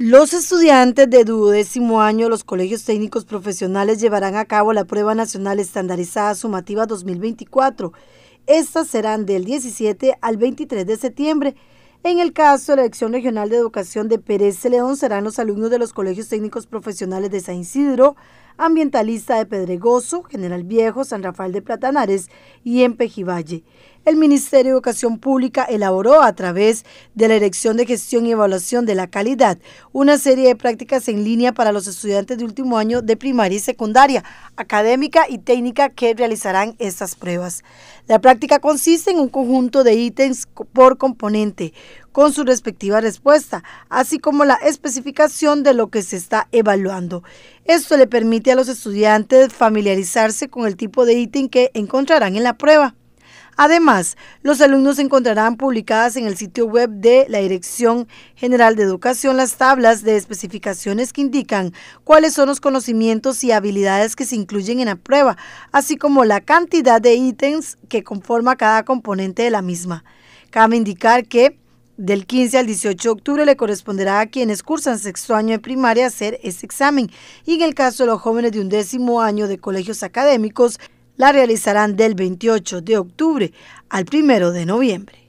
Los estudiantes de duodécimo año de los colegios técnicos profesionales llevarán a cabo la prueba nacional estandarizada sumativa 2024. Estas serán del 17 al 23 de septiembre. En el caso de la elección Regional de Educación de Pérez León serán los alumnos de los colegios técnicos profesionales de San Isidro, Ambientalista de Pedregoso, General Viejo, San Rafael de Platanares y en el Ministerio de Educación Pública elaboró a través de la Dirección de Gestión y Evaluación de la Calidad una serie de prácticas en línea para los estudiantes de último año de primaria y secundaria, académica y técnica que realizarán estas pruebas. La práctica consiste en un conjunto de ítems por componente, con su respectiva respuesta, así como la especificación de lo que se está evaluando. Esto le permite a los estudiantes familiarizarse con el tipo de ítem que encontrarán en la prueba. Además, los alumnos encontrarán publicadas en el sitio web de la Dirección General de Educación las tablas de especificaciones que indican cuáles son los conocimientos y habilidades que se incluyen en la prueba, así como la cantidad de ítems que conforma cada componente de la misma. Cabe indicar que del 15 al 18 de octubre le corresponderá a quienes cursan sexto año de primaria hacer ese examen y en el caso de los jóvenes de décimo año de colegios académicos la realizarán del 28 de octubre al 1 de noviembre.